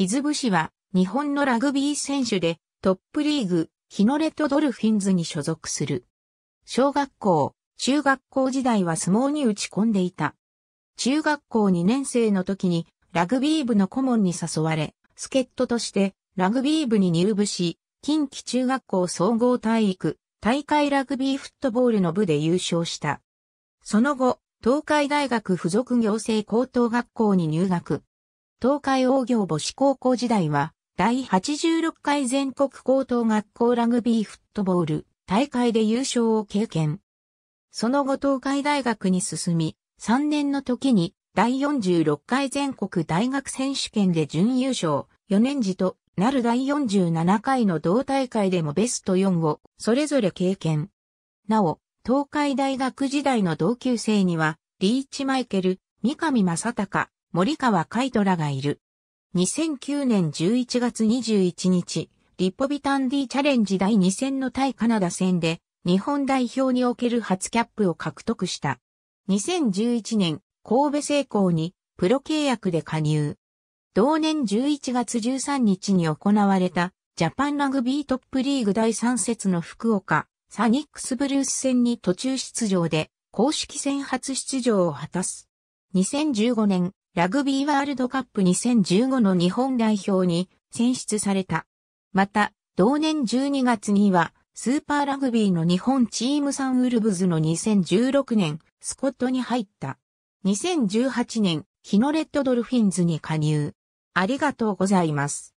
キズブ氏は日本のラグビー選手でトップリーグ日のレットドルフィンズに所属する。小学校、中学校時代は相撲に打ち込んでいた。中学校2年生の時にラグビー部の顧問に誘われ、助っ人としてラグビー部に入部し、近畿中学校総合体育、大会ラグビーフットボールの部で優勝した。その後、東海大学附属行政高等学校に入学。東海大行母子高校時代は、第86回全国高等学校ラグビーフットボール大会で優勝を経験。その後東海大学に進み、3年の時に第46回全国大学選手権で準優勝、4年時となる第47回の同大会でもベスト4をそれぞれ経験。なお、東海大学時代の同級生には、リーチマイケル、三上正隆、森川海斗らがいる。2009年11月21日、リポビタン D チャレンジ第2戦の対カナダ戦で、日本代表における初キャップを獲得した。2011年、神戸成功にプロ契約で加入。同年11月13日に行われたジャパンラグビートップリーグ第3節の福岡サニックスブルース戦に途中出場で公式戦初出場を果たす。2015年ラグビーワールドカップ2015の日本代表に選出された。また、同年12月には、スーパーラグビーの日本チームサンウルブズの2016年、スコットに入った。2018年、日のレッドドルフィンズに加入。ありがとうございます。